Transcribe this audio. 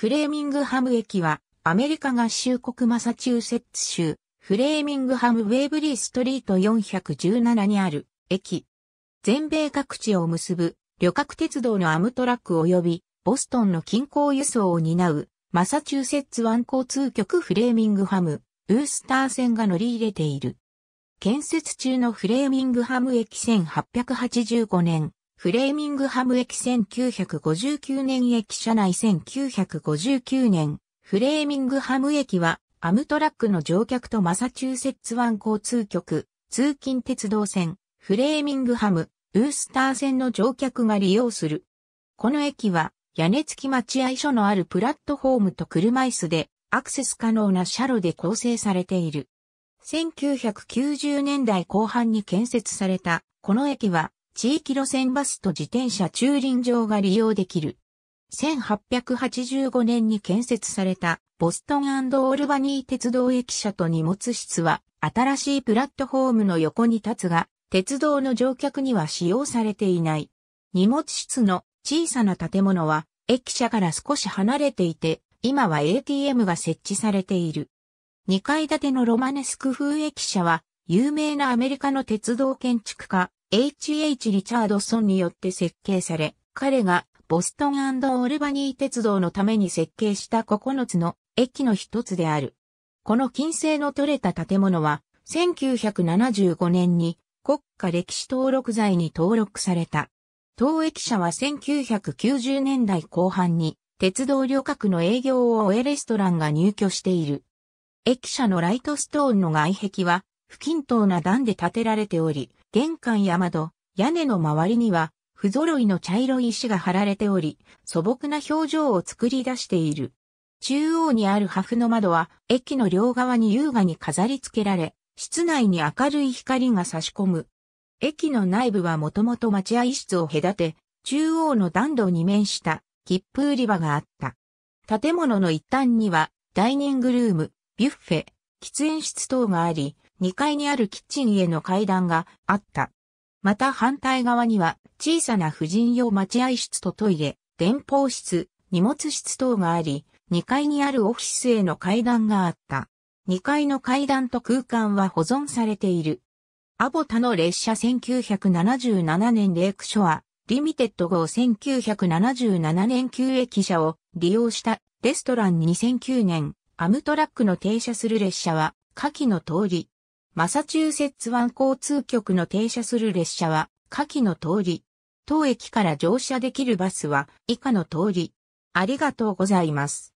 フレーミングハム駅は、アメリカ合衆国マサチューセッツ州、フレーミングハムウェーブリーストリート417にある、駅。全米各地を結ぶ、旅客鉄道のアムトラック及び、ボストンの近郊輸送を担う、マサチューセッツ湾交通局フレーミングハム、ウースター線が乗り入れている。建設中のフレーミングハム駅1885年、フレーミングハム駅1959年駅舎内1959年、フレーミングハム駅は、アムトラックの乗客とマサチューセッツ湾交通局、通勤鉄道線、フレーミングハム、ウースター線の乗客が利用する。この駅は、屋根付き待合所のあるプラットフォームと車椅子で、アクセス可能な車路で構成されている。1990年代後半に建設された、この駅は、地域路線バスと自転車駐輪場が利用できる。1885年に建設されたボストンオルバニー鉄道駅舎と荷物室は新しいプラットフォームの横に立つが、鉄道の乗客には使用されていない。荷物室の小さな建物は駅舎から少し離れていて、今は ATM が設置されている。2階建てのロマネスク風駅舎は有名なアメリカの鉄道建築家 H.H. リチャードソンによって設計され、彼がボストンオルバニー鉄道のために設計した9つの駅の一つである。この金星の取れた建物は、1975年に国家歴史登録財に登録された。当駅舎は1990年代後半に鉄道旅客の営業を終えレストランが入居している。駅舎のライトストーンの外壁は不均等な段で建てられており、玄関や窓、屋根の周りには、不揃いの茶色い石が張られており、素朴な表情を作り出している。中央にある破風の窓は、駅の両側に優雅に飾り付けられ、室内に明るい光が差し込む。駅の内部はもともと待合室を隔て、中央の暖炉に面した切符売り場があった。建物の一端には、ダイニングルーム、ビュッフェ、喫煙室等があり、2階にあるキッチンへの階段があった。また反対側には小さな婦人用待合室とトイレ、電報室、荷物室等があり、2階にあるオフィスへの階段があった。2階の階段と空間は保存されている。アボタの列車1977年レイクショア、リミテッド号1977年旧駅舎を利用したレストラン2009年、アムトラックの停車する列車は、下記の通り、マサチューセッツ湾交通局の停車する列車は、下記の通り。当駅から乗車できるバスは、以下の通り。ありがとうございます。